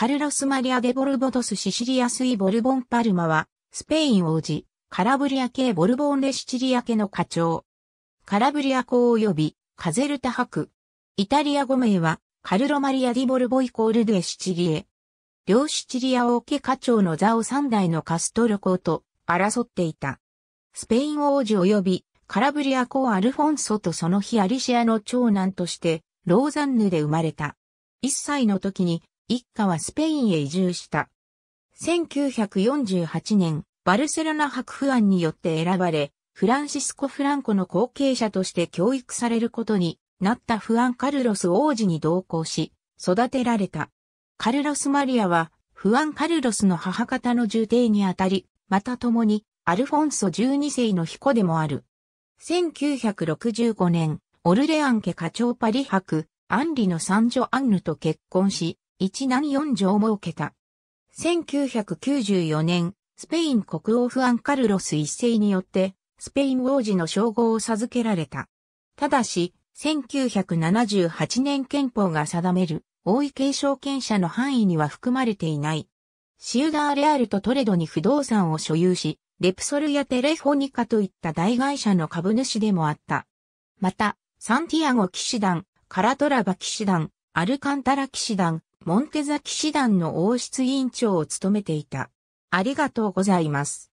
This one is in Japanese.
カルロス・マリア・デ・ボルボドス・シシリアスイ・ボルボン・パルマは、スペイン王子、カラブリア系ボルボン・レシチリア家の課長。カラブリア公及び、カゼルタ博。イタリア語名は、カルロ・マリア・ディ・ボルボイコール・デ・シチリエ。両シチリア王家課長の座を三代のカストロ公と争っていた。スペイン王子及び、カラブリア公アルフォンソとその日アリシアの長男として、ローザンヌで生まれた。一歳の時に一家はスペインへ移住した。1948年、バルセロナ博府案によって選ばれ、フランシスコ・フランコの後継者として教育されることになったフアン・カルロス王子に同行し、育てられた。カルロス・マリアは、フアン・カルロスの母方の重邸にあたり、また共に、アルフォンソ12世の彦でもある。1965年、オルレアン家課長パリ博、アンリの三女アンヌと結婚し、一難四条を設けた。1994年、スペイン国王フアンカルロス一世によって、スペイン王子の称号を授けられた。ただし、1978年憲法が定める、王位継承権者の範囲には含まれていない。シウダーレアルとトレドに不動産を所有し、レプソルやテレフォニカといった大会社の株主でもあった。また、サンティアゴ騎士団、カラトラバ騎士団、アルカンタラ騎士団、モンテザ騎士団の王室委員長を務めていた。ありがとうございます。